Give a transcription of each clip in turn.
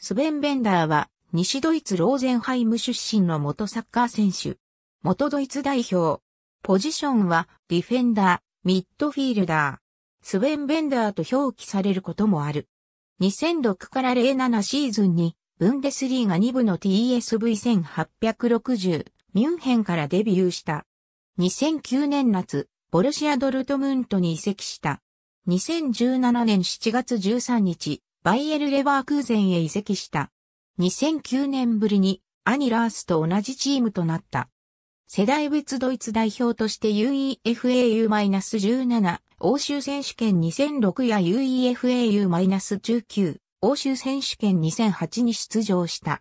スベン・ベンダーは、西ドイツローゼンハイム出身の元サッカー選手。元ドイツ代表。ポジションは、ディフェンダー、ミッドフィールダー。スベン・ベンダーと表記されることもある。2006から07シーズンに、ブンデスリーガ2部の TSV1860、ミュンヘンからデビューした。2009年夏、ボルシア・ドルトムントに移籍した。2017年7月13日、バイエル・レバークーゼンへ移籍した。2009年ぶりにアニラースと同じチームとなった。世代別ドイツ代表として UEFAU-17 欧州選手権2006や UEFAU-19 欧州選手権2008に出場した。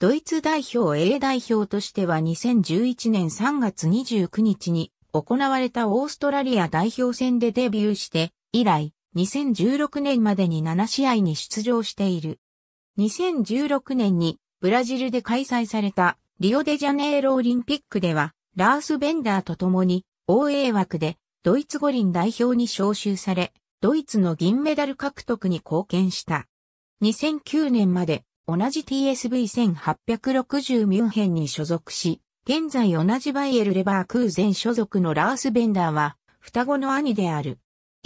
ドイツ代表 A 代表としては2011年3月29日に行われたオーストラリア代表戦でデビューして以来2016年までに7試合に出場している。2016年にブラジルで開催されたリオデジャネイロオリンピックではラース・ベンダーと共に OA 枠でドイツ五輪代表に招集され、ドイツの銀メダル獲得に貢献した。2009年まで同じ TSV1860 ミュンヘンに所属し、現在同じバイエル・レバークーゼン所属のラース・ベンダーは双子の兄である。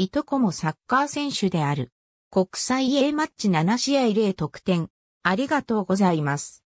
いとこもサッカー選手である。国際 A マッチ7試合0得点。ありがとうございます。